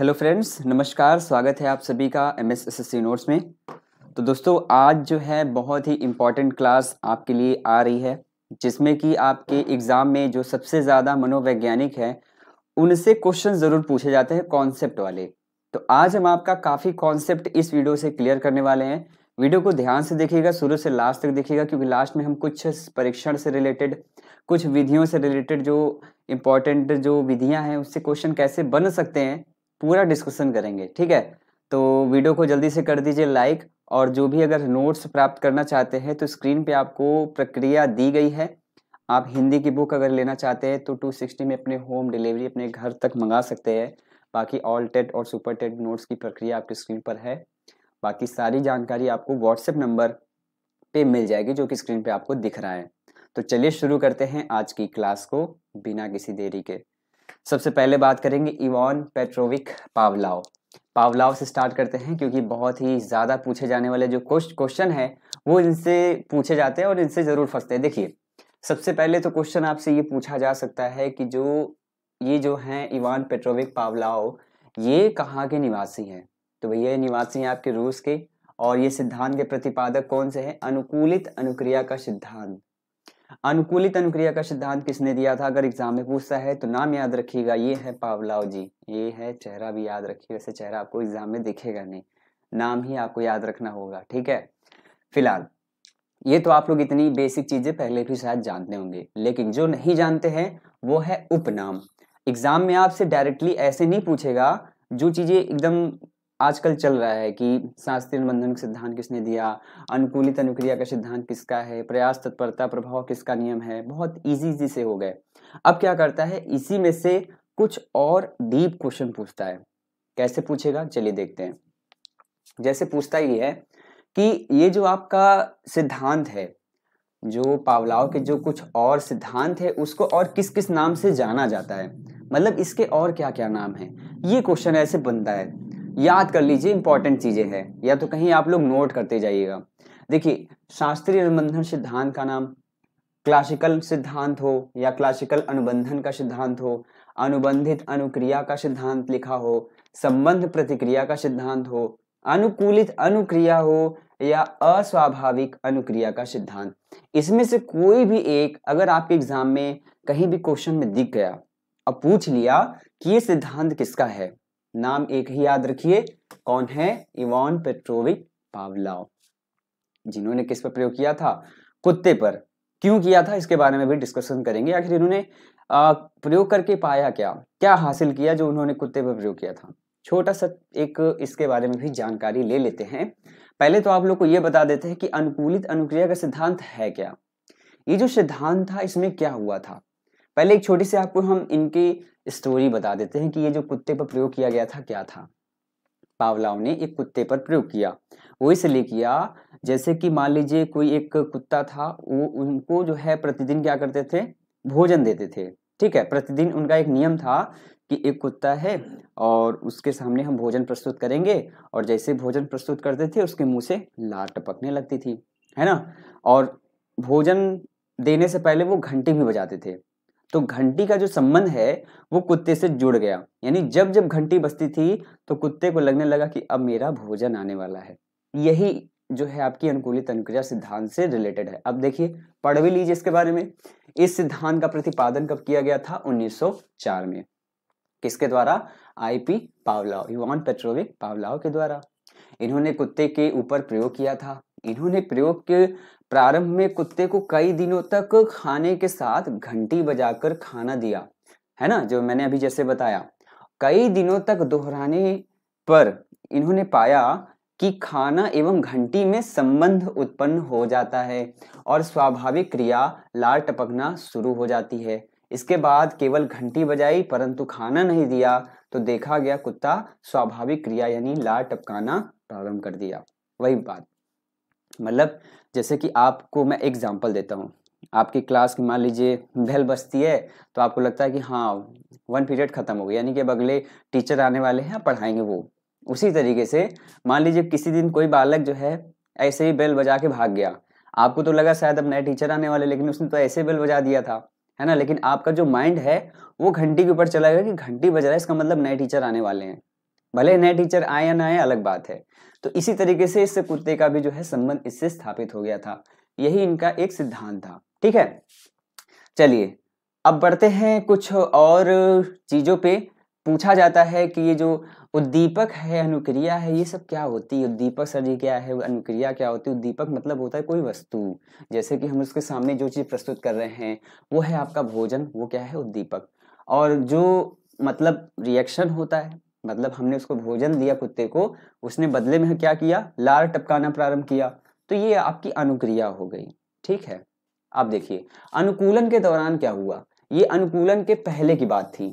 hello friends नमस्कार स्वागत है आप सभी का M S S S C notes में तो दोस्तों आज जो है बहुत ही इम्पॉर्टेंट क्लास आपके लिए आ रही है जिसमें कि आपके एग्ज़ाम में जो सबसे ज़्यादा मनोवैज्ञानिक है उनसे क्वेश्चन ज़रूर पूछे जाते हैं कॉन्सेप्ट वाले तो आज हम आपका काफ़ी कॉन्सेप्ट इस वीडियो से क्लियर करने वाले हैं वीडियो को ध्यान से देखिएगा शुरू से लास्ट तक देखिएगा क्योंकि लास्ट में हम कुछ परीक्षण से रिलेटेड कुछ विधियों से रिलेटेड जो इम्पोर्टेंट जो विधियां हैं उससे क्वेश्चन कैसे बन सकते हैं पूरा डिस्कशन करेंगे ठीक है तो वीडियो को जल्दी से कर दीजिए लाइक और जो भी अगर नोट्स प्राप्त करना चाहते हैं तो स्क्रीन पे आपको प्रक्रिया दी गई है आप हिंदी की बुक अगर लेना चाहते हैं तो 260 में अपने होम डिलीवरी अपने घर तक मंगा सकते हैं बाकी ऑल टेट और सुपर टेट नोट्स की प्रक्रिया आपके स्क्रीन पर है बाकी सारी जानकारी आपको व्हाट्सएप नंबर पे मिल जाएगी जो कि स्क्रीन पे आपको दिख रहा है तो चलिए शुरू करते हैं आज की क्लास को बिना किसी देरी के सबसे पहले बात करेंगे इवान पेट्रोविक पावलाव पावलाव से स्टार्ट करते हैं क्योंकि बहुत ही ज़्यादा पूछे जाने वाले जो क्वेश्चन है वो इनसे पूछे जाते हैं और इनसे ज़रूर फंसते हैं देखिए सबसे पहले तो क्वेश्चन आपसे ये पूछा जा सकता है कि जो ये जो हैं इवान पेट्रोविक पावलाव ये कहाँ के निवासी हैं तो भैया निवासी हैं आपके रूस के और ये सिद्धांत के प्रतिपादक कौन से हैं अनुकूलित अनुक्रिया का सिद्धांत अनुकूलित अनुक्रिया का सिद्धांत किसने दिया था अगर एग्जाम में पूछता है तो नाम याद रखिएगा ये है पावलाव जी ये है चेहरा भी याद रखिए वैसे चेहरा आपको एग्जाम में दिखेगा नहीं नाम ही आपको याद रखना होगा ठीक है फिलहाल ये तो आप लोग इतनी बेसिक चीजें पहले भी शायद जानते होंगे लेकिन जो नहीं जानते हैं वो है उपनाम एग्जाम में आपसे डायरेक्टली ऐसे नहीं पूछेगा जो चीजें एकदम आजकल चल रहा है कि शास्त्रीय बंधन का सिद्धांत किसने दिया अनुकूलित अनुक्रिया का सिद्धांत किसका है प्रयास तत्परता प्रभाव किसका नियम है बहुत इजी इजी से हो गए अब क्या करता है इसी में से कुछ और डीप क्वेश्चन पूछता है कैसे पूछेगा चलिए देखते हैं जैसे पूछता ये है कि ये जो आपका सिद्धांत है जो पावलाव के जो कुछ और सिद्धांत है उसको और किस किस नाम से जाना जाता है मतलब इसके और क्या क्या नाम है ये क्वेश्चन ऐसे बनता है याद कर लीजिए इंपॉर्टेंट चीज़ें हैं या तो कहीं आप लोग नोट करते जाइएगा देखिए शास्त्रीय अनुबंधन सिद्धांत का नाम क्लासिकल सिद्धांत हो या क्लासिकल अनुबंधन का सिद्धांत हो अनुबंधित अनुक्रिया का सिद्धांत लिखा हो संबंध प्रतिक्रिया का सिद्धांत हो अनुकूलित अनुक्रिया हो या अस्वाभाविक अनुक्रिया का सिद्धांत इसमें से कोई भी एक अगर आपके एग्जाम में कहीं भी क्वेश्चन में दिख गया और पूछ लिया कि ये सिद्धांत किसका है नाम एक ही याद रखिए कौन है इवान पेट्रोविक पावलाव जिन्होंने किस पर प्रयोग किया था कुत्ते पर क्यों किया था इसके बारे में भी डिस्कशन करेंगे आखिर इन्होंने प्रयोग करके पाया क्या क्या हासिल किया जो उन्होंने कुत्ते पर प्रयोग किया था छोटा सा एक इसके बारे में भी जानकारी ले लेते हैं पहले तो आप लोग को यह बता देते हैं कि अनुकूलित अनुक्रिया का सिद्धांत है क्या ये जो सिद्धांत था इसमें क्या हुआ था पहले एक छोटी सी आपको हम इनकी स्टोरी बता देते हैं कि ये जो कुत्ते पर प्रयोग किया गया था क्या था पावलाव ने एक कुत्ते पर प्रयोग किया वो इसलिए किया जैसे कि मान लीजिए कोई एक कुत्ता था वो उनको जो है प्रतिदिन क्या करते थे भोजन देते थे ठीक है प्रतिदिन उनका एक नियम था कि एक कुत्ता है और उसके सामने हम भोजन प्रस्तुत करेंगे और जैसे भोजन प्रस्तुत करते थे उसके मुंह से लार टपकने लगती थी है ना और भोजन देने से पहले वो घंटी भी बजाते थे तो घंटी का जो संबंध है वो कुत्ते से जुड़ गया यानी जब जब घंटी बजती थी तो कुत्ते को लगने लगा कि अब मेरा भोजन आने वाला है यही जो है आपकी अनुकूलित अनुक्रिया सिद्धांत से रिलेटेड है अब देखिए पढ़ भी लीजिए इसके बारे में इस सिद्धांत का प्रतिपादन कब किया गया था 1904 में किसके द्वारा आईपी पावलाव युवान पेट्रोविक पावलाव के द्वारा इन्होंने कुत्ते के ऊपर प्रयोग किया था इन्होंने प्रयोग के प्रारंभ में कुत्ते को कई दिनों तक खाने के साथ घंटी बजाकर खाना दिया है ना जो मैंने अभी जैसे बताया कई दिनों तक दोहराने पर इन्होंने पाया कि खाना एवं घंटी में संबंध उत्पन्न हो जाता है और स्वाभाविक क्रिया लार टपकना शुरू हो जाती है इसके बाद केवल घंटी बजाई परंतु खाना नहीं दिया तो देखा गया कुत्ता स्वाभाविक क्रिया यानी लार टपकाना प्रारंभ कर दिया वही बात मतलब जैसे कि आपको मैं एग्जाम्पल देता हूँ आपकी क्लास की मान लीजिए बेल बजती है तो आपको लगता है कि हाँ वन पीरियड ख़त्म हो गया यानी कि अब अगले टीचर आने वाले हैं पढ़ाएंगे वो उसी तरीके से मान लीजिए किसी दिन कोई बालक जो है ऐसे ही बेल बजा के भाग गया आपको तो लगा शायद अब नए टीचर आने वाले लेकिन उसने तो ऐसे बेल बजा दिया था है ना लेकिन आपका जो माइंड है वो घंटी के ऊपर चला गया कि घंटी बज रहा है इसका मतलब नए टीचर आने वाले हैं भले नए टीचर आए या ना आए अलग बात है तो इसी तरीके से इस कुत्ते का भी जो है संबंध इससे स्थापित हो गया था यही इनका एक सिद्धांत था ठीक है चलिए अब बढ़ते हैं कुछ और चीज़ों पे पूछा जाता है कि ये जो उद्दीपक है अनुक्रिया है ये सब क्या होती है उद्दीपक सर जी क्या है अनुक्रिया क्या होती है उद्दीपक मतलब होता है कोई वस्तु जैसे कि हम उसके सामने जो चीज़ प्रस्तुत कर रहे हैं वो है आपका भोजन वो क्या है उद्दीपक और जो मतलब रिएक्शन होता है मतलब हमने उसको भोजन दिया कुत्ते को उसने बदले में क्या किया लार टपकाना प्रारंभ किया तो ये आपकी अनुक्रिया हो गई ठीक है आप देखिए अनुकूलन के दौरान क्या हुआ ये अनुकूलन के पहले की बात थी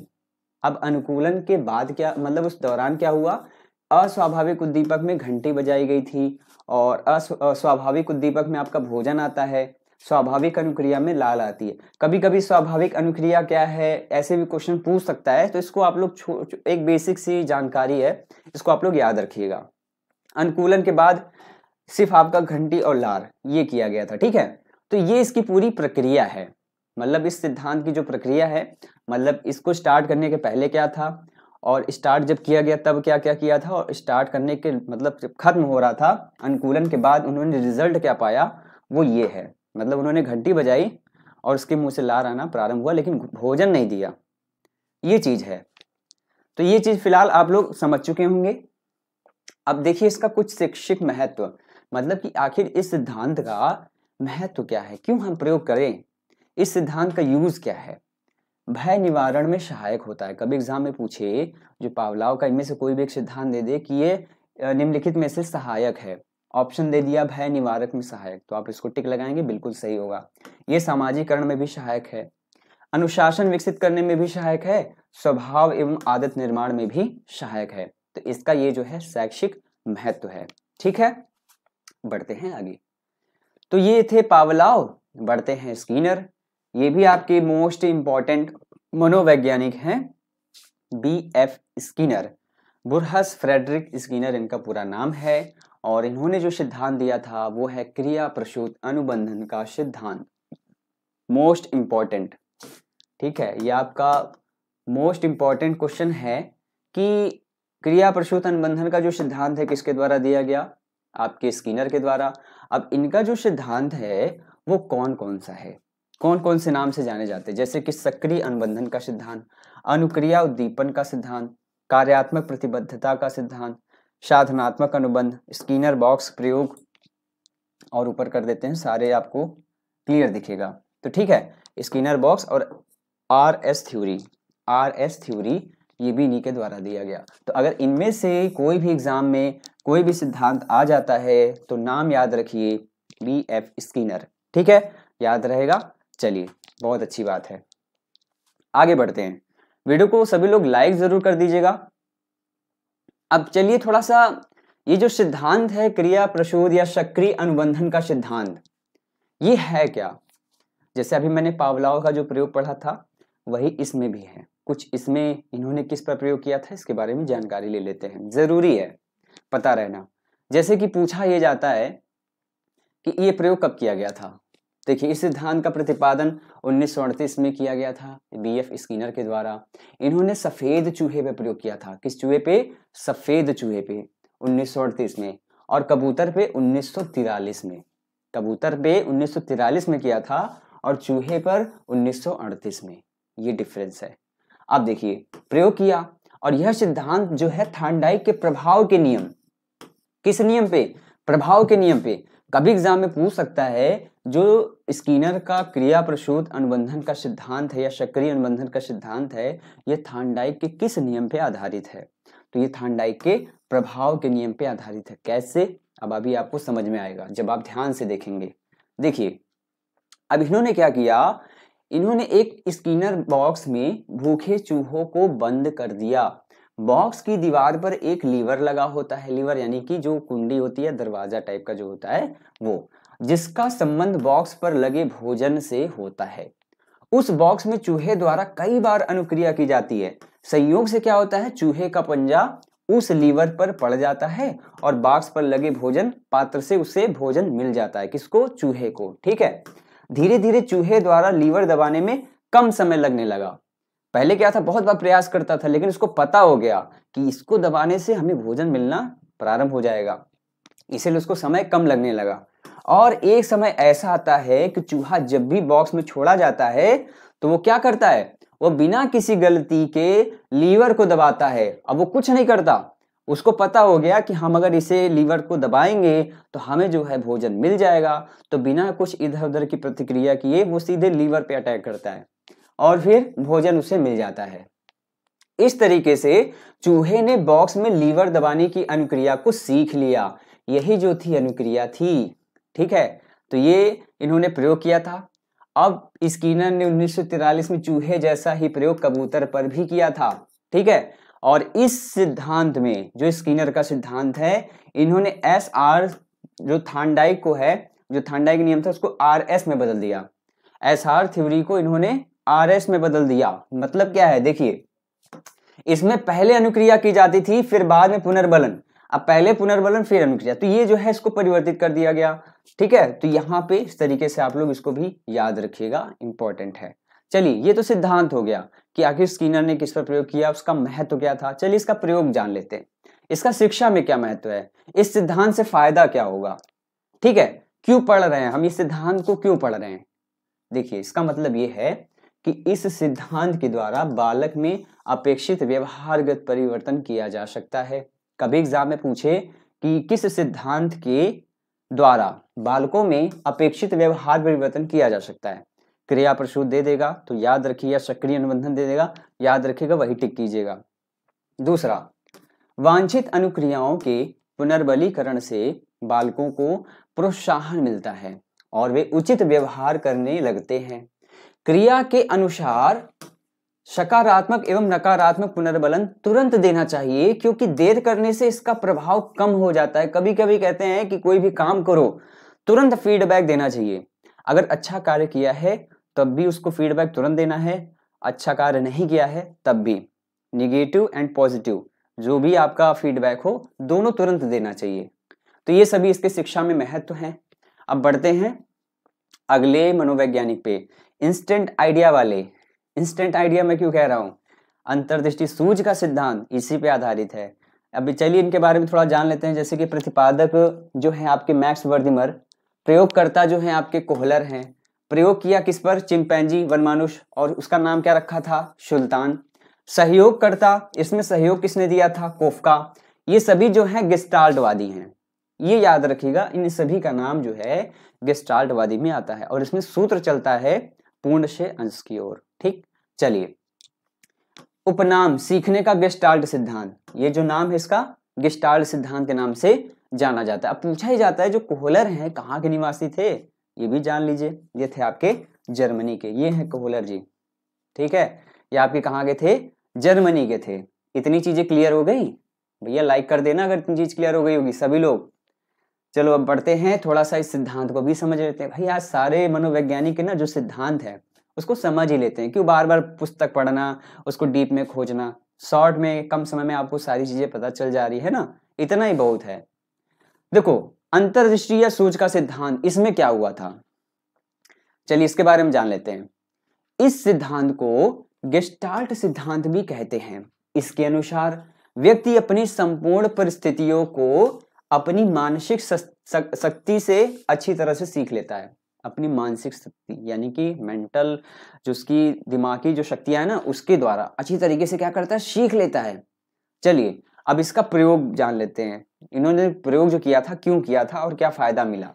अब अनुकूलन के बाद क्या मतलब उस दौरान क्या हुआ अस्वाभाविक उद्दीपक में घंटी बजाई गई थी और अस्वाभाविक उद्दीपक में आपका भोजन आता है स्वाभाविक अनुक्रिया में लाल आती है कभी कभी स्वाभाविक अनुक्रिया क्या है ऐसे भी क्वेश्चन पूछ सकता है तो इसको आप लोग एक बेसिक सी जानकारी है इसको आप लोग याद रखिएगा अनुकूलन के बाद सिर्फ आपका घंटी और लार ये किया गया था ठीक है तो ये इसकी पूरी प्रक्रिया है मतलब इस सिद्धांत की जो प्रक्रिया है मतलब इसको स्टार्ट करने के पहले क्या था और स्टार्ट जब किया गया तब क्या क्या किया था और स्टार्ट करने के मतलब जब खत्म हो रहा था अनुकूलन के बाद उन्होंने रिजल्ट क्या पाया वो ये है मतलब उन्होंने घंटी बजाई और उसके मुंह से लार आना प्रारंभ हुआ लेकिन भोजन नहीं दिया ये चीज है तो ये चीज फिलहाल आप लोग समझ चुके होंगे अब देखिए इसका कुछ शिक्षित महत्व मतलब कि आखिर इस सिद्धांत का महत्व क्या है क्यों हम प्रयोग करें इस सिद्धांत का यूज क्या है भय निवारण में सहायक होता है कभी एग्जाम में पूछे जो पावलाव का इनमें से कोई भी एक सिद्धांत दे दे कि ये निम्नलिखित में से सहायक है ऑप्शन दे दिया भय निवारक में सहायक तो आप इसको टिक लगाएंगे बिल्कुल सही होगा ये सामाजिकरण में भी सहायक है अनुशासन विकसित करने में भी सहायक है स्वभाव एवं आदत निर्माण में भी सहायक है तो इसका ये जो है शैक्षिक महत्व है ठीक है बढ़ते हैं आगे तो ये थे पावलाव बढ़ते हैं स्कीनर ये भी आपके मोस्ट इंपॉर्टेंट मनोवैज्ञानिक हैं B F Skinner Burrhus Frederic Skinner इनका पूरा नाम है और इन्होंने जो सिद्धांत दिया था वो है क्रिया प्रसूत अनुबंधन का सिद्धांत मोस्ट इम्पॉर्टेंट ठीक है ये आपका मोस्ट इम्पॉर्टेंट क्वेश्चन है कि क्रिया प्रसूत अनुबंधन का जो सिद्धांत है किसके द्वारा दिया गया आपके स्किनर के द्वारा अब इनका जो सिद्धांत है वो कौन कौन सा है कौन कौन से नाम से जाने जाते हैं जैसे कि सक्रिय अनुबंधन का सिद्धांत अनुक्रिया उद्दीपन का सिद्धांत कार्यात्मक प्रतिबद्धता का सिद्धांत साधनात्मक अनुबंध स्कीनर बॉक्स प्रयोग और ऊपर कर देते हैं सारे आपको क्लियर दिखेगा तो ठीक है स्कीनर बॉक्स और R S theory R S theory ये भी इन्हीं के द्वारा दिया गया तो अगर इनमें से कोई भी एग्जाम में कोई भी सिद्धांत आ जाता है तो नाम याद रखिए बी एफ स्कीनर ठीक है याद रहेगा चलिए बहुत अच्छी बात है आगे बढ़ते हैं वीडियो को सभी लोग लाइक ज़रूर कर दीजिएगा अब चलिए थोड़ा सा ये जो सिद्धांत है क्रिया प्रशोध या सक्रिय अनुबंधन का सिद्धांत ये है क्या जैसे अभी मैंने पावलाओं का जो प्रयोग पढ़ा था वही इसमें भी है कुछ इसमें इन्होंने किस पर प्रयोग किया था इसके बारे में जानकारी ले लेते हैं जरूरी है पता रहना जैसे कि पूछा यह जाता है कि ये प्रयोग कब किया गया था देखिए इस सिद्धांत का प्रतिपादन उन्नीस में किया गया था बी एफ स्किनर के द्वारा इन्होंने सफ़ेद चूहे पे प्रयोग किया था किस चूहे पे सफ़ेद चूहे पे उन्नीस में और कबूतर पे उन्नीस में कबूतर पे उन्नीस में किया था और चूहे पर उन्नीस में ये डिफरेंस है अब देखिए प्रयोग किया और यह सिद्धांत जो है थांडाई के प्रभाव के नियम किस नियम पे प्रभाव के नियम पे कभी एग्जाम में पूछ सकता है जो स्कीनर का क्रिया प्रशोध अनुबंधन का सिद्धांत है या सक्रिय अनुबंधन का सिद्धांत है ये थानडाइक के किस नियम पे आधारित है तो ये थानडाइक के प्रभाव के नियम पे आधारित है कैसे अब अभी आपको समझ में आएगा जब आप ध्यान से देखेंगे देखिए अब इन्होंने क्या किया इन्होंने एक स्किनर बॉक्स में भूखे चूहों को बंद कर दिया बॉक्स की दीवार पर एक लीवर लगा होता है लीवर यानी कि जो कुंडी होती है दरवाजा टाइप का जो होता है वो जिसका संबंध बॉक्स पर लगे भोजन से होता है उस बॉक्स में चूहे द्वारा कई बार अनुक्रिया की जाती है संयोग से क्या होता है चूहे का पंजा उस लीवर पर पड़ जाता है और बॉक्स पर लगे भोजन पात्र से उसे भोजन मिल जाता है किसको चूहे को ठीक है धीरे धीरे चूहे द्वारा लीवर दबाने में कम समय लगने लगा पहले क्या था बहुत बार प्रयास करता था लेकिन उसको पता हो गया कि इसको दबाने से हमें भोजन मिलना प्रारंभ हो जाएगा इसीलिए उसको समय कम लगने लगा और एक समय ऐसा आता है कि चूहा जब भी बॉक्स में छोड़ा जाता है तो वो क्या करता है वो बिना किसी गलती के लीवर को दबाता है अब वो कुछ नहीं करता उसको पता हो गया कि हम अगर इसे लीवर को दबाएंगे तो हमें जो है भोजन मिल जाएगा तो बिना कुछ इधर उधर की प्रतिक्रिया किए वो सीधे लीवर पे अटैक करता है और फिर भोजन उसे मिल जाता है इस तरीके से चूहे ने बॉक्स में लीवर दबाने की अनुक्रिया को सीख लिया यही जो थी अनुक्रिया थी ठीक है तो ये इन्होंने प्रयोग किया था अब स्कीनर ने उन्नीस में चूहे जैसा ही प्रयोग कबूतर पर भी किया था ठीक है और इस सिद्धांत में जो स्कीनर का सिद्धांत है इन्होंने एस आर जो थांडाइक को है जो थांडाइक नियम था उसको आर एस में बदल दिया एस आर थ्योरी को इन्होंने आर एस में बदल दिया मतलब क्या है देखिए इसमें पहले अनुक्रिया की जाती थी फिर बाद में पुनर्बलन अब पहले पुनर्बलन फिर अनुक्रिया तो ये जो है इसको परिवर्तित कर दिया गया ठीक है तो यहाँ पे इस तरीके से आप लोग इसको भी याद रखिएगा इंपॉर्टेंट है चलिए ये तो सिद्धांत हो गया कि आखिर स्कीनर ने किस पर प्रयोग किया उसका महत्व तो क्या था चलिए इसका प्रयोग जान लेते हैं इसका शिक्षा में क्या महत्व है इस सिद्धांत से फायदा क्या होगा ठीक है क्यों पढ़ रहे हैं हम इस सिद्धांत को क्यों पढ़ रहे हैं देखिए इसका मतलब ये है कि इस सिद्धांत के द्वारा बालक में अपेक्षित व्यवहारगत परिवर्तन किया जा सकता है कभी एग्जाम में पूछे कि किस सिद्धांत के द्वारा बालकों में अपेक्षित व्यवहार परिवर्तन किया जा सकता है क्रिया प्रसूत दे देगा तो याद रखिए या सक्रिय अनुबंधन दे देगा याद रखिएगा वही टिक कीजिएगा दूसरा वांछित अनुक्रियाओं के पुनर्बलीकरण से बालकों को प्रोत्साहन मिलता है और वे उचित व्यवहार करने लगते हैं क्रिया के अनुसार सकारात्मक एवं नकारात्मक पुनर्बलन तुरंत देना चाहिए क्योंकि देर करने से इसका प्रभाव कम हो जाता है कभी कभी कहते हैं कि कोई भी काम करो तुरंत फीडबैक देना चाहिए अगर अच्छा कार्य किया है तब भी उसको फीडबैक तुरंत देना है अच्छा कार्य नहीं किया है तब भी निगेटिव एंड पॉजिटिव जो भी आपका फीडबैक हो दोनों तुरंत देना चाहिए तो ये सभी इसके शिक्षा में महत्व हैं अब बढ़ते हैं अगले मनोवैज्ञानिक पे इंस्टेंट आइडिया वाले इंस्टेंट आइडिया मैं क्यों कह रहा हूँ अंतर्दृष्टि सूझ का सिद्धांत इसी पे आधारित है अभी चलिए इनके बारे में थोड़ा जान लेते हैं जैसे कि प्रतिपादक जो है आपके मैक्स वर्दिमर प्रयोगकर्ता जो है आपके कोहलर हैं प्रयोग किया किस पर चिंपैंजी वनमानुष और उसका नाम क्या रखा था सुल्तान सहयोगकर्ता इसमें सहयोग किसने दिया था कोफका ये सभी जो है गिस्टाल्टवादी हैं ये याद रखिएगा इन सभी का नाम जो है गिस्टाल्टवादी में आता है और इसमें सूत्र चलता है पूर्ण से अंश की ओर ठीक चलिए उपनाम सीखने का गेस्टाल्ट सिद्धांत ये जो नाम है इसका गेस्टाल्ट सिद्धांत के नाम से जाना जाता है अब पूछा ही जाता है जो कोहलर हैं कहाँ के निवासी थे ये भी जान लीजिए ये थे आपके जर्मनी के ये हैं कोहलर जी ठीक है ये आपके कहाँ के थे जर्मनी के थे इतनी चीजें क्लियर हो गई भैया लाइक कर देना अगर इतनी चीज क्लियर हो गई होगी सभी लोग चलो अब बढ़ते हैं थोड़ा सा इस सिद्धांत को भी समझ लेते हैं भाई आज सारे मनोवैज्ञानिक ना जो सिद्धांत है उसको समझ ही लेते हैं क्यों बार बार पुस्तक पढ़ना उसको डीप में खोजना शॉर्ट में कम समय में आपको सारी चीजें पता चल जा रही है ना इतना ही बहुत है देखो अंतरदृष्टि या सूच का सिद्धांत इसमें क्या हुआ था चलिए इसके बारे में जान लेते हैं इस सिद्धांत को गेस्टाल्ट सिद्धांत भी कहते हैं इसके अनुसार व्यक्ति अपनी संपूर्ण परिस्थितियों को अपनी मानसिक शक्ति से अच्छी तरह से सीख लेता है अपनी मानसिक शक्ति यानी कि मेंटल जो उसकी दिमागी जो शक्तियां है ना उसके द्वारा अच्छी तरीके से क्या करता है सीख लेता है चलिए अब इसका प्रयोग जान लेते हैं इन्होंने प्रयोग जो किया था क्यों किया था और क्या फायदा मिला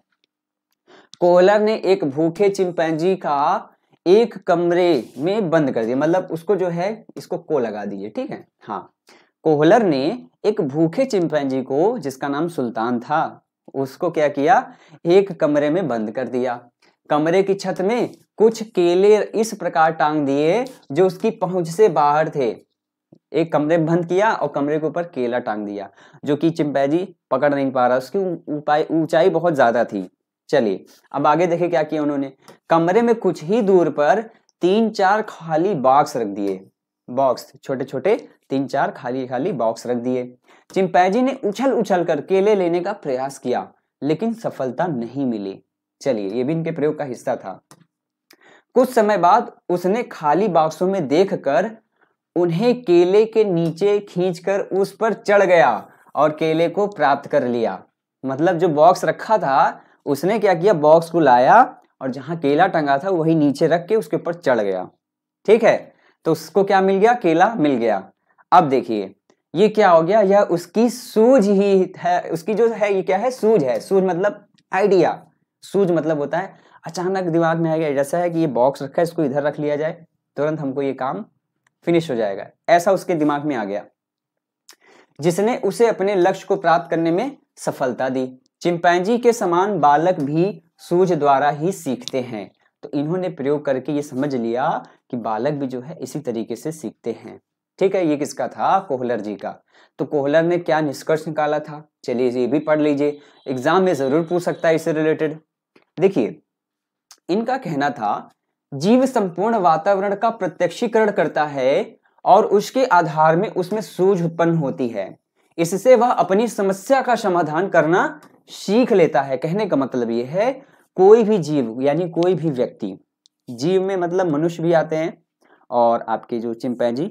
कोहलर ने एक भूखे चिंपैंजी का एक कमरे में बंद कर दिया मतलब उसको जो है इसको को लगा दीजिए ठीक है हाँ कोहलर ने एक भूखे चिंपैंजी को जिसका नाम सुल्तान था उसको क्या किया एक कमरे में बंद कर दिया कमरे की छत में कुछ केले इस प्रकार टांग दिए जो उसकी पहुंच से बाहर थे एक कमरे बंद किया और कमरे के ऊपर केला टांग दिया जो कि चिंपैजी पकड़ नहीं पा रहा उसकी उपाय ऊंचाई बहुत ज्यादा थी चलिए अब आगे देखे क्या किया उन्होंने कमरे में कुछ ही दूर पर तीन चार खाली बॉक्स रख दिए बॉक्स छोटे छोटे तीन चार खाली खाली बॉक्स रख दिए चिंपैजी ने उछल उछल कर केले लेने का प्रयास किया लेकिन सफलता नहीं मिली चलिए ये भी इनके प्रयोग का हिस्सा था कुछ समय बाद उसने खाली बॉक्सों में देखकर उन्हें केले के नीचे खींचकर उस पर चढ़ गया और केले को प्राप्त कर लिया मतलब जो बॉक्स रखा था उसने क्या किया बॉक्स को लाया और जहां केला टंगा था वही नीचे रख के उसके ऊपर चढ़ गया ठीक है तो उसको क्या मिल गया केला मिल गया अब देखिए ये क्या हो गया यह उसकी सूझ ही है उसकी जो है ये क्या है सूझ है सूझ मतलब आइडिया सूझ मतलब होता है अचानक दिमाग में आ गया जैसा है कि ये बॉक्स रखा है इसको इधर रख लिया जाए तुरंत हमको ये काम फिनिश हो जाएगा ऐसा उसके दिमाग में आ गया जिसने उसे अपने लक्ष्य को प्राप्त करने में सफलता दी चिंपैंजी के समान बालक भी सूझ द्वारा ही सीखते हैं तो इन्होंने प्रयोग करके ये समझ लिया कि बालक भी जो है इसी तरीके से सीखते हैं ठीक है ये किसका था कोहलर जी का तो कोहलर ने क्या निष्कर्ष निकाला था चलिए ये भी पढ़ लीजिए एग्जाम में जरूर पूछ सकता है इससे रिलेटेड देखिए इनका कहना था जीव संपूर्ण वातावरण का प्रत्यक्षीकरण करता है और उसके आधार में उसमें सूझ उत्पन्न होती है इससे वह अपनी समस्या का समाधान करना सीख लेता है कहने का मतलब यह है कोई भी जीव यानी कोई भी व्यक्ति जीव में मतलब मनुष्य भी आते हैं और आपके जो चिंपैजी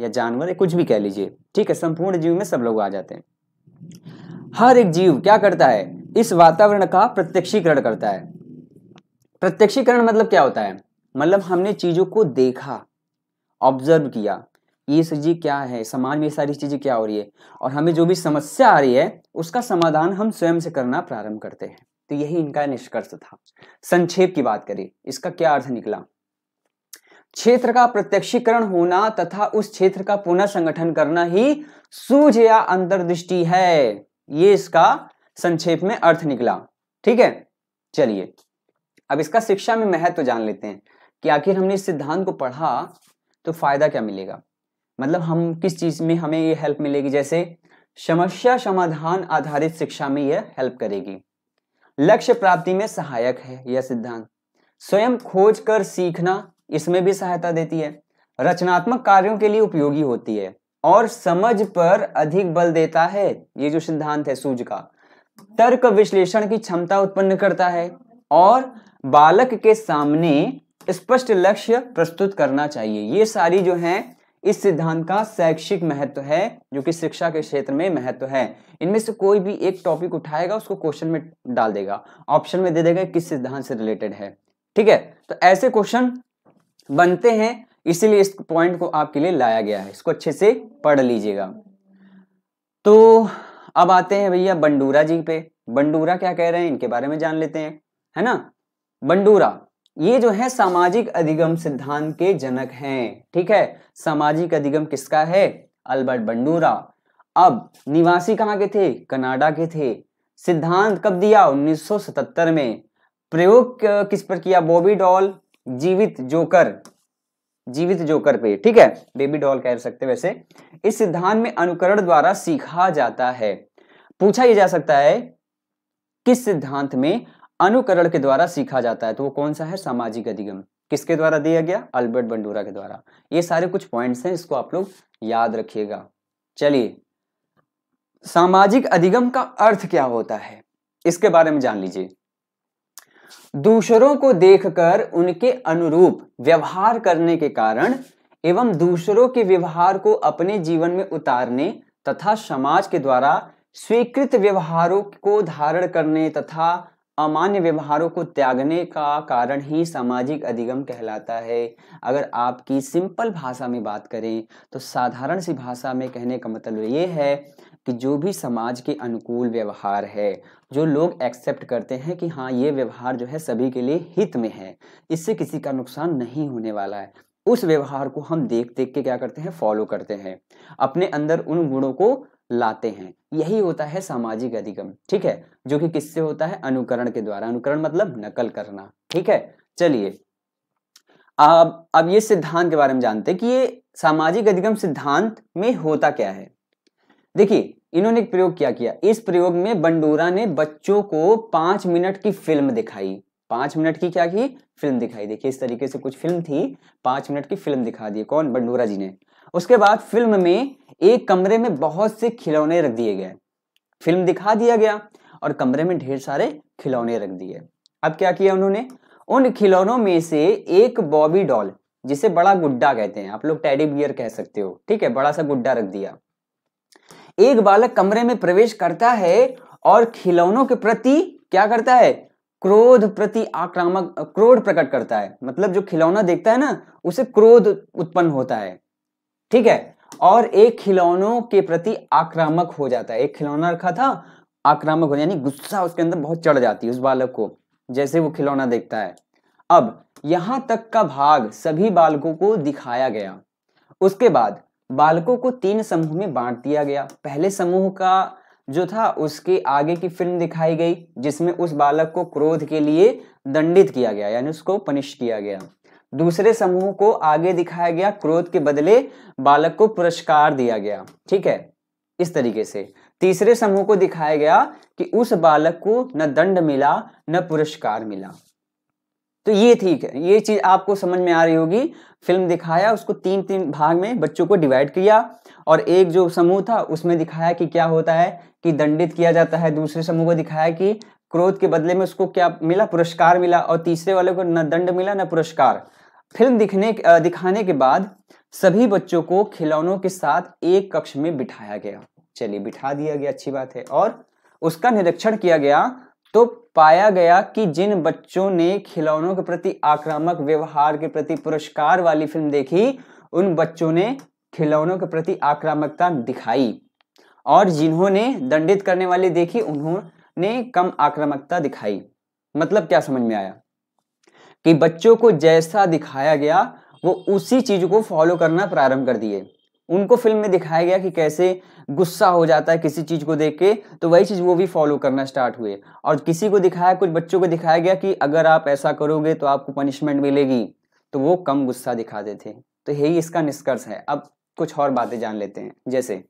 या जानवर या कुछ भी कह लीजिए ठीक है संपूर्ण जीव में सब लोग आ जाते हैं हर एक जीव क्या करता है इस वातावरण का प्रत्यक्षीकरण करता है प्रत्यक्षीकरण मतलब क्या होता है मतलब हमने चीजों को देखा ऑब्जर्व किया ये चीज क्या है समाज में सारी चीजें क्या हो रही है और हमें जो भी समस्या आ रही है उसका समाधान हम स्वयं से करना प्रारंभ करते हैं तो यही इनका निष्कर्ष था संक्षेप की बात करें इसका क्या अर्थ निकला क्षेत्र का प्रत्यक्षीकरण होना तथा उस क्षेत्र का पुनः संगठन करना ही सूझ या अंतर्दृष्टि है ये इसका संक्षेप में अर्थ निकला ठीक है चलिए अब इसका शिक्षा में महत्व तो जान लेते हैं कि आखिर हमने इस सिद्धांत को पढ़ा तो फायदा क्या मिलेगा मतलब हम किस चीज में हमें ये हेल्प मिलेगी जैसे समस्या समाधान आधारित शिक्षा में यह हेल्प करेगी लक्ष्य प्राप्ति में सहायक है यह सिद्धांत स्वयं खोज कर सीखना इसमें भी सहायता देती है रचनात्मक कार्यों के लिए उपयोगी होती है और समझ पर अधिक बल देता है ये जो सिद्धांत है सूज का तर्क विश्लेषण की क्षमता उत्पन्न करता है और बालक के सामने स्पष्ट लक्ष्य प्रस्तुत करना चाहिए ये सारी जो है इस सिद्धांत का शैक्षिक महत्व है जो कि शिक्षा के क्षेत्र में महत्व है इनमें से कोई भी एक टॉपिक उठाएगा उसको क्वेश्चन में डाल देगा ऑप्शन में दे देगा किस सिद्धांत से रिलेटेड है ठीक है तो ऐसे क्वेश्चन बनते हैं इसीलिए इस पॉइंट को आपके लिए लाया गया है इसको अच्छे से पढ़ लीजिएगा तो अब आते हैं भैया बंडूरा जी पे बंडूरा क्या कह रहे हैं इनके बारे में जान लेते हैं है ना बंडूरा ये जो है सामाजिक अधिगम सिद्धांत के जनक हैं ठीक है सामाजिक अधिगम किसका है अल्बर्ट बंडूरा अब निवासी कहाँ के थे कनाडा के थे सिद्धांत कब दिया 1977 में प्रयोग किस पर किया बॉबी डॉल जीवित जोकर जीवित जोकर पे ठीक है बेबी डॉल कह सकते वैसे इस सिद्धांत में अनुकरण द्वारा सीखा जाता है पूछा यह जा सकता है किस सिद्धांत में अनुकरण के द्वारा सीखा जाता है तो वो कौन सा है सामाजिक अधिगम किसके द्वारा दिया गया अल्बर्ट बंडूरा के द्वारा ये सारे कुछ पॉइंट्स हैं इसको आप लोग याद रखिएगा चलिए सामाजिक अधिगम का अर्थ क्या होता है इसके बारे में जान लीजिए दूसरों को देखकर उनके अनुरूप व्यवहार करने के कारण एवं दूसरों के व्यवहार को अपने जीवन में उतारने तथा समाज के द्वारा स्वीकृत व्यवहारों को धारण करने तथा अमान्य व्यवहारों को त्यागने का कारण ही सामाजिक अधिगम कहलाता है अगर आपकी सिंपल भाषा में बात करें तो साधारण सी भाषा में कहने का मतलब ये है कि जो भी समाज के अनुकूल व्यवहार है जो लोग एक्सेप्ट करते हैं कि हाँ ये व्यवहार जो है सभी के लिए हित में है इससे किसी का नुकसान नहीं होने वाला है उस व्यवहार को हम देख देख के क्या करते हैं फॉलो करते हैं अपने अंदर उन गुणों को लाते हैं यही होता है सामाजिक अधिगम ठीक है जो कि किससे होता है अनुकरण के द्वारा अनुकरण मतलब नकल करना ठीक है चलिए अब अब ये सिद्धांत के बारे में जानते हैं कि ये सामाजिक अधिगम सिद्धांत में होता क्या है देखिए इन्होंने एक प्रयोग क्या किया इस प्रयोग में बंडूरा ने बच्चों को पांच मिनट की फिल्म दिखाई पांच मिनट की क्या की फिल्म दिखाई देखिए इस तरीके से कुछ फिल्म थी पांच मिनट की फिल्म दिखा दी कौन बंडूरा जी ने उसके बाद फिल्म में एक कमरे में बहुत से खिलौने रख दिए गए फिल्म दिखा दिया गया और कमरे में ढेर सारे खिलौने रख दिए अब क्या किया उन्होंने उन खिलौनों में से एक बॉबी डॉल जिसे बड़ा गुड्डा कहते हैं आप लोग टैडी बियर कह सकते हो ठीक है बड़ा सा गुड्डा रख दिया एक बालक कमरे में प्रवेश करता है और खिलौनों के प्रति क्या करता है क्रोध प्रति आक्रामक क्रोध प्रकट करता है मतलब जो खिलौना देखता है ना उसे क्रोध उत्पन्न होता है ठीक है और एक खिलौनों के प्रति आक्रामक हो जाता है एक खिलौना रखा था आक्रामक हो यानी गुस्सा उसके अंदर बहुत चढ़ जाती है उस बालक को जैसे वो खिलौना देखता है अब यहां तक का भाग सभी बालकों को दिखाया गया उसके बाद बालकों को तीन समूह में बांट दिया गया पहले समूह का जो था उसके आगे की फिल्म दिखाई गई जिसमें उस बालक को क्रोध के लिए दंडित किया गया यानी उसको पनिश किया गया दूसरे समूह को आगे दिखाया गया क्रोध के बदले बालक को पुरस्कार दिया गया ठीक है इस तरीके से तीसरे समूह को दिखाया गया कि उस बालक को न दंड मिला न पुरस्कार मिला तो ये ठीक है ये चीज आपको समझ में आ रही होगी फिल्म दिखाया उसको तीन तीन भाग में बच्चों को डिवाइड किया और एक जो समूह था उसमें दिखाया कि क्या होता है कि दंडित किया जाता है दूसरे समूह को दिखाया कि क्रोध के बदले में उसको क्या मिला पुरस्कार मिला और तीसरे वाले को न दंड मिला न पुरस्कार फिल्म दिखने दिखाने के बाद सभी बच्चों को खिलौनों के साथ एक कक्ष में बिठाया गया चलिए बिठा दिया गया अच्छी बात है और उसका निरीक्षण किया गया तो पाया गया कि जिन बच्चों ने खिलौनों के प्रति आक्रामक व्यवहार के प्रति पुरस्कार वाली फिल्म देखी उन बच्चों ने खिलौनों के प्रति आक्रामकता दिखाई और जिन्होंने दंडित करने वाली देखी उन्होंने कम आक्रामकता दिखाई मतलब क्या समझ में आया कि बच्चों को जैसा दिखाया गया वो उसी चीज को फॉलो करना प्रारंभ कर दिए उनको फिल्म में दिखाया गया कि कैसे गुस्सा हो जाता है किसी चीज़ को देख के तो वही चीज़ वो भी फॉलो करना स्टार्ट हुए और किसी को दिखाया कुछ बच्चों को दिखाया गया कि अगर आप ऐसा करोगे तो आपको पनिशमेंट मिलेगी तो वो कम गुस्सा दिखाते थे तो यही इसका निष्कर्ष है अब कुछ और बातें जान लेते हैं जैसे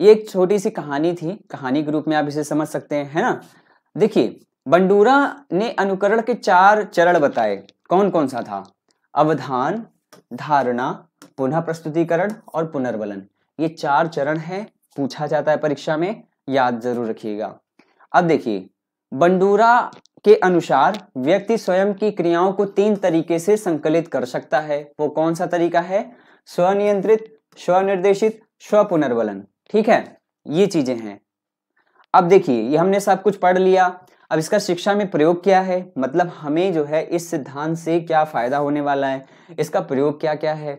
ये एक छोटी सी कहानी थी कहानी के रूप में आप इसे समझ सकते हैं है ना देखिए बंडूरा ने अनुकरण के चार चरण बताए कौन कौन सा था अवधान धारणा पुनः प्रस्तुतिकरण और पुनर्बलन ये चार चरण हैं पूछा जाता है परीक्षा में याद जरूर रखिएगा अब देखिए बंडूरा के अनुसार व्यक्ति स्वयं की क्रियाओं को तीन तरीके से संकलित कर सकता है वो कौन सा तरीका है स्वनियंत्रित स्वनिर्देशित स्व पुनर्वलन ठीक है ये चीजें हैं अब देखिए ये हमने सब कुछ पढ़ लिया अब इसका शिक्षा में प्रयोग क्या है मतलब हमें जो है इस सिद्धांत से क्या फायदा होने वाला है इसका प्रयोग क्या क्या है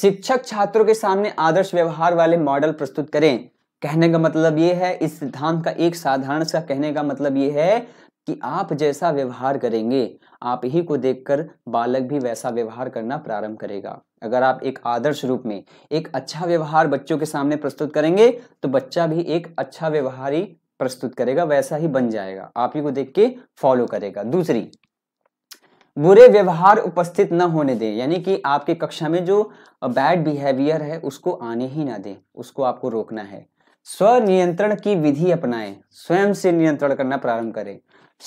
शिक्षक छात्रों के सामने आदर्श व्यवहार वाले मॉडल प्रस्तुत करें कहने का मतलब ये है इस सिद्धांत का एक साधारण सा कहने का मतलब ये है कि आप जैसा व्यवहार करेंगे आप ही को देखकर बालक भी वैसा व्यवहार करना प्रारंभ करेगा अगर आप एक आदर्श रूप में एक अच्छा व्यवहार बच्चों के सामने प्रस्तुत करेंगे तो बच्चा भी एक अच्छा व्यवहार ही प्रस्तुत करेगा वैसा ही बन जाएगा आप ही को देख के फॉलो करेगा दूसरी बुरे व्यवहार उपस्थित न होने दें यानी कि आपके कक्षा में जो बैड बिहेवियर है उसको आने ही ना दें उसको आपको रोकना है स्वनियंत्रण की विधि अपनाएं स्वयं से नियंत्रण करना प्रारंभ करें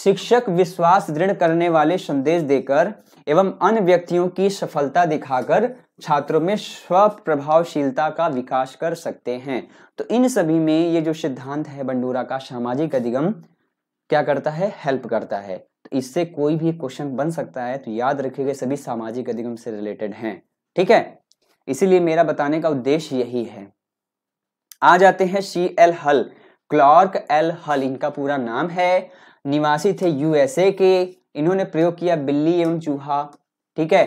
शिक्षक विश्वास दृढ़ करने वाले संदेश देकर एवं अन्य व्यक्तियों की सफलता दिखाकर छात्रों में स्व प्रभावशीलता का विकास कर सकते हैं तो इन सभी में ये जो सिद्धांत है बंडूरा का सामाजिक अधिगम क्या करता है हेल्प करता है तो इससे कोई भी क्वेश्चन बन सकता है तो याद रखिएगा सभी सामाजिक अधिगम से रिलेटेड हैं ठीक है इसीलिए मेरा बताने का उद्देश्य यही है आ जाते हैं सी एल हल क्लॉर्क एल हल इनका पूरा नाम है निवासी थे यूएसए के इन्होंने प्रयोग किया बिल्ली एवं चूहा ठीक है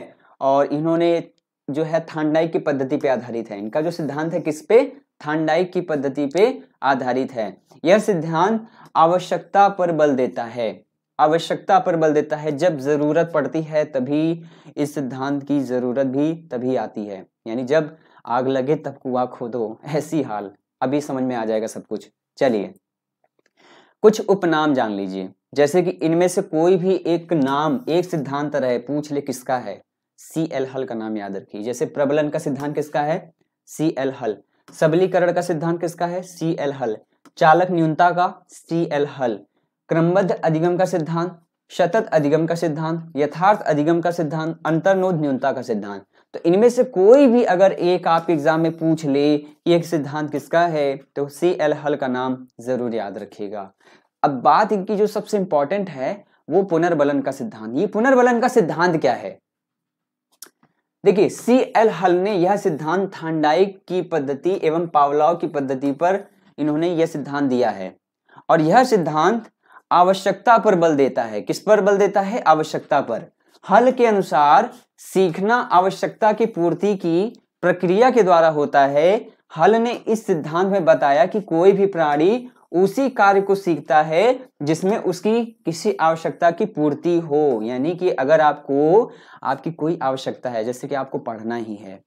और इन्होंने जो है थांडाई की पद्धति पे आधारित है इनका जो सिद्धांत है किस पे थांडाई की पद्धति पे आधारित है यह सिद्धांत आवश्यकता पर बल देता है आवश्यकता पर बल देता है जब जरूरत पड़ती है तभी इस सिद्धांत की जरूरत भी तभी आती है यानी जब आग लगे तब कुआ खोदो ऐसी हाल अभी समझ में आ जाएगा सब कुछ चलिए कुछ उपनाम जान लीजिए जैसे कि इनमें से कोई भी एक नाम एक सिद्धांत रहे पूछ ले किसका है सी एल हल का नाम याद रखिए जैसे प्रबलन का सिद्धांत किसका है सी एल हल सबलीकरण का सिद्धांत किसका है सी एल हल चालक न्यूनता का सी एल हल क्रमबद्ध अधिगम का सिद्धांत शतत अधिगम का सिद्धांत यथार्थ अधिगम का सिद्धांत अंतर्नोद न्यूनता का सिद्धांत तो इनमें से कोई भी अगर एक आपके एग्जाम में पूछ ले कि एक सिद्धांत किसका है तो सी एल हल का नाम जरूर याद रखिएगा अब बात इनकी जो सबसे इंपॉर्टेंट है वो पुनर्बलन का सिद्धांत ये पुनर्बलन का सिद्धांत क्या है देखिए सी एल हल ने यह सिद्धांत थांडाइक की पद्धति एवं पावलाव की पद्धति पर इन्होंने यह सिद्धांत दिया है और यह सिद्धांत आवश्यकता पर बल देता है किस पर बल देता है आवश्यकता पर हल के अनुसार सीखना आवश्यकता की पूर्ति की प्रक्रिया के द्वारा होता है हल ने इस सिद्धांत में बताया कि कोई भी प्राणी उसी कार्य को सीखता है जिसमें उसकी किसी आवश्यकता की पूर्ति हो यानी कि अगर आपको आपकी कोई आवश्यकता है जैसे कि आपको पढ़ना ही है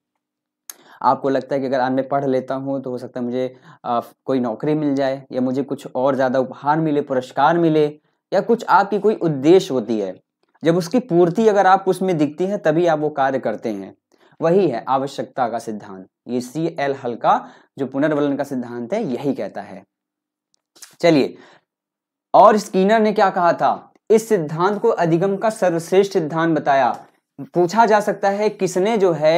आपको लगता है कि अगर आज मैं पढ़ लेता हूँ तो हो सकता है मुझे आ, कोई नौकरी मिल जाए या मुझे कुछ और ज़्यादा उपहार मिले पुरस्कार मिले या कुछ आपकी कोई उद्देश्य होती है जब उसकी पूर्ति अगर आप उसमें दिखती है तभी आप वो कार्य करते हैं वही है आवश्यकता का सिद्धांत ये सी एल हल्का जो पुनर्वलन का सिद्धांत है यही कहता है चलिए और स्कीनर ने क्या कहा था इस सिद्धांत को अधिगम का सर्वश्रेष्ठ सिद्धांत बताया पूछा जा सकता है किसने जो है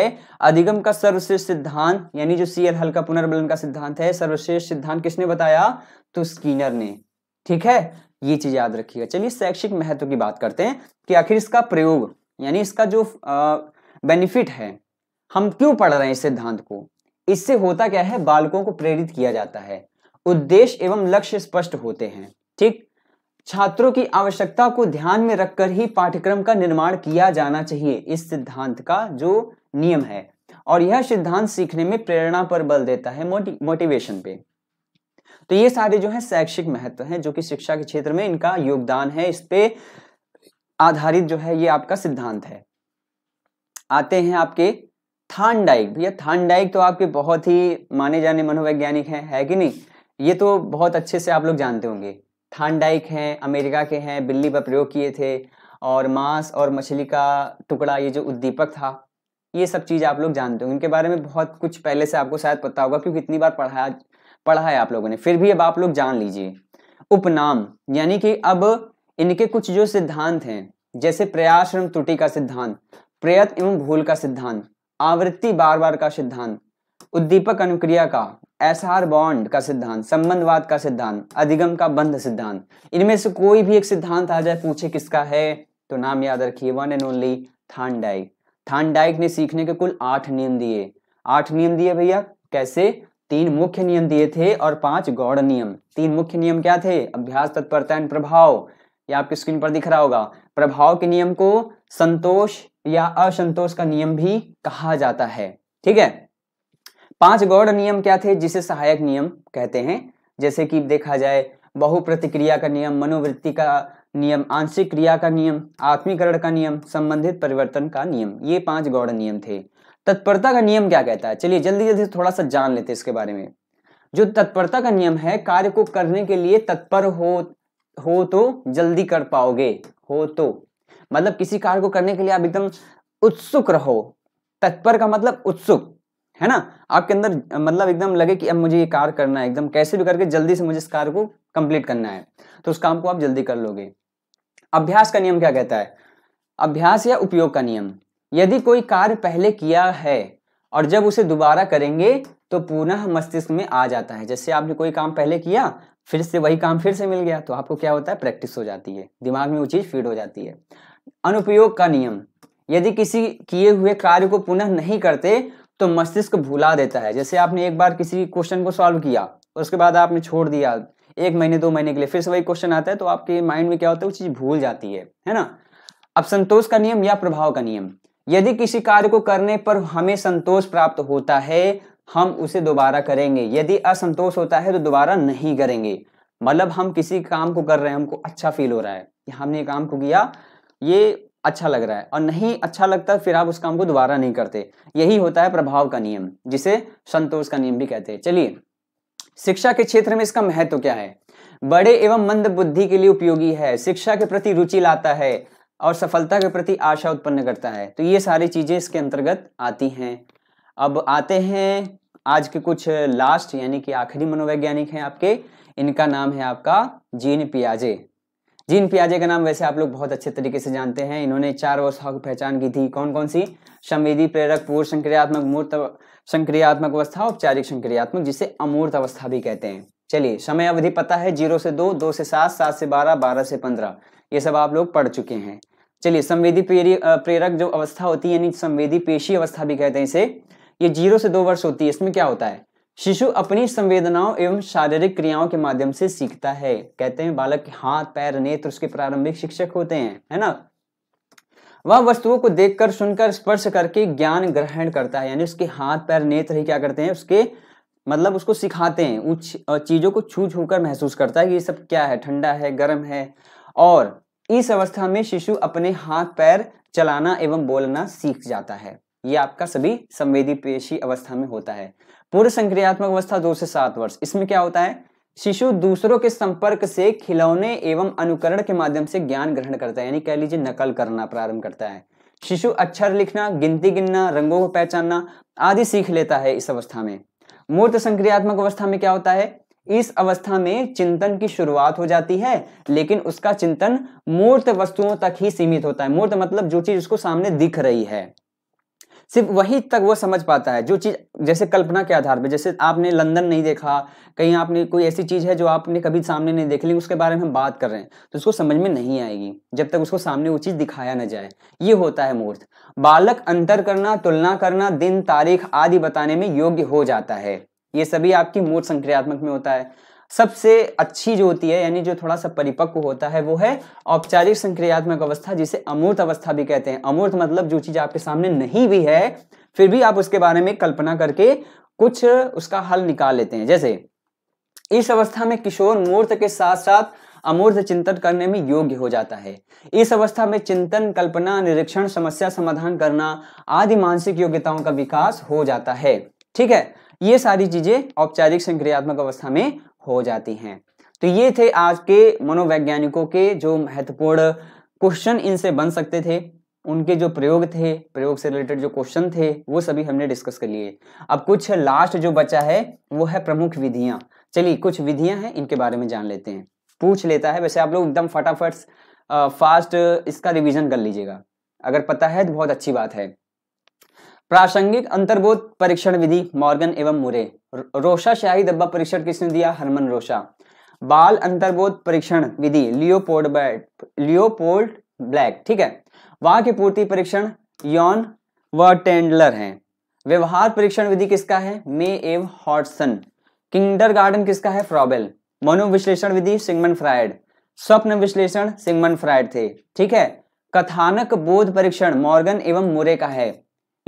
अधिगम का सर्वश्रेष्ठ सिद्धांत यानी जो सीएल हल का पुनर्बलन का सिद्धांत है सर्वश्रेष्ठ सिद्धांत किसने बताया तो स्कीनर ने ठीक है ये चीज याद रखिएगा चलिए शैक्षिक महत्व की बात करते हैं कि आखिर इसका प्रयोग यानी इसका जो बेनिफिट है हम क्यों पढ़ रहे हैं इस सिद्धांत को इससे होता क्या है बालकों को प्रेरित किया जाता है उद्देश्य एवं लक्ष्य स्पष्ट होते हैं ठीक छात्रों की आवश्यकता को ध्यान में रखकर ही पाठ्यक्रम का निर्माण किया जाना चाहिए इस सिद्धांत का जो नियम है और यह सिद्धांत सीखने में प्रेरणा पर बल देता है मोटिवेशन पे तो ये सारे जो है शैक्षिक महत्व है जो कि शिक्षा के क्षेत्र में इनका योगदान है इस पे आधारित जो है ये आपका सिद्धांत है आते हैं आपके थानडाइक भैया थानडाइक तो आपके बहुत ही माने जाने मनोवैज्ञानिक है, है कि नहीं ये तो बहुत अच्छे से आप लोग जानते होंगे थानडाइक हैं अमेरिका के हैं बिल्ली पर प्रयोग किए थे और मांस और मछली का टुकड़ा ये जो उद्दीपक था ये सब चीज़ आप लोग जानते होंगे इनके बारे में बहुत कुछ पहले से आपको शायद पता होगा क्योंकि इतनी बार पढ़ाया पढ़ा है आप लोगों ने फिर भी अब आप लोग जान लीजिए उपनाम यानी कि अब इनके कुछ जो सिद्धांत हैं जैसे प्रयास एवं त्रुटि का सिद्धांत प्रयत्न एवं भूल का सिद्धांत आवृत्ति बार बार का सिद्धांत उद्दीपक अनुक्रिया का एसआर बॉन्ड का सिद्धांत संबंधवाद का सिद्धांत अधिगम का बंध सिद्धांत इनमें से कोई भी एक सिद्धांत आ जाए पूछे किसका है तो नाम याद रखिए one and only Thorndike Thorndike ने सीखने के कुल आठ नियम दिए आठ नियम दिए भैया कैसे तीन मुख्य नियम दिए थे और पांच गौड़ नियम तीन मुख्य नियम क्या थे अभ्यास तत्परता एंड प्रभाव या आपकी स्क्रीन पर दिख रहा होगा प्रभाव के नियम को संतोष या असंतोष का नियम भी कहा जाता है ठीक है पांच गौड़ नियम क्या थे जिसे सहायक नियम कहते हैं जैसे कि देखा जाए बहु प्रतिक्रिया का नियम मनोवृत्ति का नियम आंशिक क्रिया का नियम आत्मीकरण का नियम संबंधित परिवर्तन का नियम ये पांच गौर नियम थे तत्परता का नियम क्या कहता है चलिए जल्दी जल्दी थोड़ा सा जान लेते हैं इसके बारे में जो तत्परता का नियम है कार्य को करने के लिए तत्पर हो हो तो जल्दी कर पाओगे हो तो मतलब किसी कार्य को करने के लिए आप एकदम उत्सुक रहो तत्पर का मतलब उत्सुक है ना आपके अंदर मतलब एकदम लगे कि अब मुझे ये कार्य करना है एकदम कैसे भी करके जल्दी से मुझे इस कार्य को कंप्लीट करना है तो उस काम को आप जल्दी कर लोगे अभ्यास का नियम क्या कहता है अभ्यास या उपयोग का नियम यदि कोई कार्य पहले किया है और जब उसे दोबारा करेंगे तो पुनः मस्तिष्क में आ जाता है जैसे आपने कोई काम पहले किया फिर से वही काम फिर से मिल गया तो आपको क्या होता है प्रैक्टिस हो जाती है दिमाग में वो चीज़ फीड हो जाती है अनुपयोग का नियम यदि किसी किए हुए कार्य को पुनः नहीं करते तो मस्तिष्क भुला देता है जैसे आपने एक बार किसी क्वेश्चन को सॉल्व किया और उसके बाद आपने छोड़ दिया एक महीने दो महीने के लिए फिर से वही क्वेश्चन आता है तो आपके माइंड में क्या होता है वो चीज़ भूल जाती है है ना अब संतोष का नियम या प्रभाव का नियम यदि किसी कार्य को करने पर हमें संतोष प्राप्त होता है हम उसे दोबारा करेंगे यदि असंतोष होता है तो दोबारा नहीं करेंगे मतलब हम किसी काम को कर रहे हैं हमको अच्छा फील हो रहा है कि हमने काम को किया ये अच्छा लग रहा है और नहीं अच्छा लगता फिर आप उस काम को दोबारा नहीं करते यही होता है प्रभाव का नियम जिसे संतोष का नियम भी कहते हैं चलिए शिक्षा के क्षेत्र में इसका महत्व क्या है बड़े एवं मंद बुद्धि के लिए उपयोगी है शिक्षा के प्रति रुचि लाता है और सफलता के प्रति आशा उत्पन्न करता है तो ये सारी चीजें इसके अंतर्गत आती हैं अब आते हैं आज के कुछ लास्ट यानी कि आखिरी मनोवैज्ञानिक हैं आपके इनका नाम है आपका जीन पियाजे जीन पियाजे का नाम वैसे आप लोग बहुत अच्छे तरीके से जानते हैं इन्होंने चार अवस्थाओं की पहचान की थी कौन कौन सी संवेदी प्रेरक पूर्व संक्रियात्मक मूर्त संक्रियात्मक अवस्था औपचारिक संक्रियात्मक जिसे अमूर्त अवस्था भी कहते हैं चलिए समय अवधि पता है जीरो से दो दो से सात सात से बारह बारह से पंद्रह ये सब आप लोग पढ़ चुके हैं चलिए संवेदी प्रेरक जो अवस्था होती है यानी संवेदी पेशी अवस्था भी कहते हैं इसे ये जीरो से दो वर्ष होती है इसमें क्या होता है शिशु अपनी संवेदनाओं एवं शारीरिक क्रियाओं के माध्यम से सीखता है कहते हैं बालक के हाथ पैर नेत्र उसके प्रारंभिक शिक्षक होते हैं है ना वह वस्तुओं को देखकर सुनकर स्पर्श करके ज्ञान ग्रहण करता है यानी उसके हाथ पैर नेत्र ही क्या करते हैं उसके मतलब उसको सिखाते हैं उच्च चीज़ों को छू छू कर महसूस करता है कि ये सब क्या है ठंडा है गर्म है और इस अवस्था में शिशु अपने हाथ पैर चलाना एवं बोलना सीख जाता है ये आपका सभी संवेदी पेशी अवस्था में होता है पूर्व संक्रियात्मक अवस्था दो से सात वर्ष इसमें क्या होता है शिशु दूसरों के संपर्क से खिलौने एवं अनुकरण के माध्यम से ज्ञान ग्रहण करता है यानी कह लीजिए नकल करना प्रारंभ करता है शिशु अक्षर लिखना गिनती गिनना रंगों को पहचानना आदि सीख लेता है इस अवस्था में मूर्त संक्रियात्मक अवस्था में क्या होता है इस अवस्था में चिंतन की शुरुआत हो जाती है लेकिन उसका चिंतन मूर्त वस्तुओं तक ही सीमित होता है मूर्त मतलब जो चीज उसको सामने दिख रही है सिर्फ वही तक वो समझ पाता है जो चीज़ जैसे कल्पना के आधार पर जैसे आपने लंदन नहीं देखा कहीं आपने कोई ऐसी चीज़ है जो आपने कभी सामने नहीं देख लेकिन उसके बारे में हम बात कर रहे हैं तो उसको समझ में नहीं आएगी जब तक उसको सामने वो चीज़ दिखाया ना जाए ये होता है मुहूर्त बालक अंतर करना तुलना करना दिन तारीख आदि बताने में योग्य हो जाता है ये सभी आपकी मूर्त संक्रियात्मक में होता है सबसे अच्छी जो होती है यानी जो थोड़ा सा परिपक्व होता है वो है औपचारिक संक्रियात्मक अवस्था जिसे अमूर्त अवस्था भी कहते हैं अमूर्त मतलब जो चीज आपके सामने नहीं भी है फिर भी आप उसके बारे में कल्पना करके कुछ उसका हल निकाल लेते हैं जैसे इस अवस्था में किशोर मूर्त के साथ साथ अमूर्त चिंतन करने में योग्य हो जाता है इस अवस्था में चिंतन कल्पना निरीक्षण समस्या समाधान करना आदि मानसिक योग्यताओं का विकास हो जाता है ठीक है ये सारी चीजें औपचारिक संक्रियात्मक अवस्था में हो जाती हैं तो ये थे आज के मनोवैज्ञानिकों के जो महत्वपूर्ण क्वेश्चन इनसे बन सकते थे उनके जो प्रयोग थे प्रयोग से रिलेटेड जो क्वेश्चन थे वो सभी हमने डिस्कस कर लिए अब कुछ लास्ट जो बचा है वो है प्रमुख विधियां चलिए कुछ विधियां हैं इनके बारे में जान लेते हैं पूछ लेता है वैसे आप लोग एकदम फटाफट फास्ट इसका रिविजन कर लीजिएगा अगर पता है तो बहुत अच्छी बात है प्रासंगिक अंतर्बोध परीक्षण विधि मॉर्गन एवं मुरे रोशा शाही दब्बा परीक्षण किसने दिया हरमन रोशा बाल अंतर्बोध परीक्षण विधि लियोपोल्ड बैट लियोपोल्ड ब्लैक ठीक है वाक्य पूर्ति परीक्षण यौन व टेंडलर व्यवहार परीक्षण विधि किसका है मे एव हॉटसन किंगडर गार्डन किसका है फ्रॉबेल मनोविश्लेषण विधि सिंगमन फ्रायड स्वप्न विश्लेषण सिंगमन फ्रायड थे ठीक है कथानक बोध परीक्षण मॉर्गन एवं मुरे का है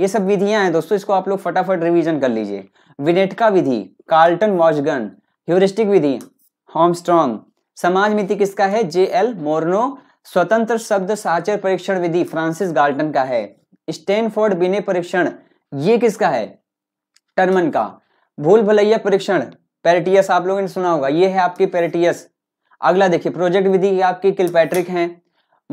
ये सब विधियां हैं दोस्तों इसको आप लोग फटाफट रिवीजन कर लीजिए विनेटका विधि कार्ल्टन वॉशगन ह्यूरिस्टिक विधि हॉमस्ट्रॉन्ग समाज मिति किसका है जे एल मोर्नो स्वतंत्र शब्द साचर परीक्षण विधि फ्रांसिस गाल्टन का है स्टेनफोर्ड बिने परीक्षण ये किसका है टर्मन का भूल भलैया परीक्षण पेरेटियस आप लोगों ने सुना होगा ये है आपकी पेरेटियस अगला देखिए प्रोजेक्ट विधि आपकी किलपैट्रिक हैं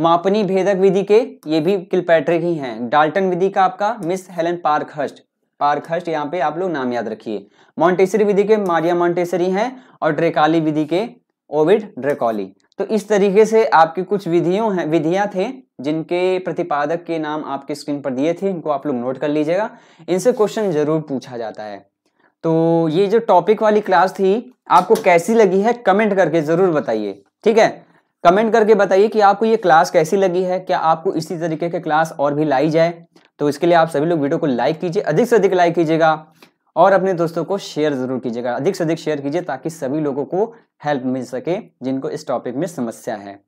मापनी भेदक विधि के ये भी किलपैट्रिक ही हैं डाल्टन विधि का आपका मिस हेलन पार्कहस्ट पार्कहस्ट यहाँ पे आप लोग नाम याद रखिए मॉन्टेसरी विधि के मारिया मॉन्टेसरी हैं और ड्रेकाली विधि के ओविड ड्रेकॉली तो इस तरीके से आपकी कुछ विधियों हैं विधियां थे जिनके प्रतिपादक के नाम आपके स्क्रीन पर दिए थे इनको आप लोग नोट कर लीजिएगा इनसे क्वेश्चन जरूर पूछा जाता है तो ये जो टॉपिक वाली क्लास थी आपको कैसी लगी है कमेंट करके जरूर बताइए ठीक है कमेंट करके बताइए कि आपको ये क्लास कैसी लगी है क्या आपको इसी तरीके के क्लास और भी लाई जाए तो इसके लिए आप सभी लोग वीडियो को लाइक कीजिए अधिक से अधिक लाइक कीजिएगा और अपने दोस्तों को शेयर जरूर कीजिएगा अधिक से अधिक शेयर कीजिए ताकि सभी लोगों को हेल्प मिल सके जिनको इस टॉपिक में समस्या है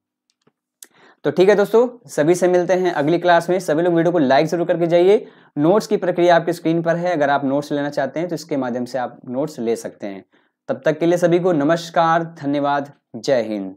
तो ठीक है दोस्तों सभी से मिलते हैं अगली क्लास में सभी लोग वीडियो को लाइक जरूर करके जाइए नोट्स की प्रक्रिया आपकी स्क्रीन पर है अगर आप नोट्स लेना चाहते हैं तो इसके माध्यम से आप नोट्स ले सकते हैं तब तक के लिए सभी को नमस्कार धन्यवाद जय हिंद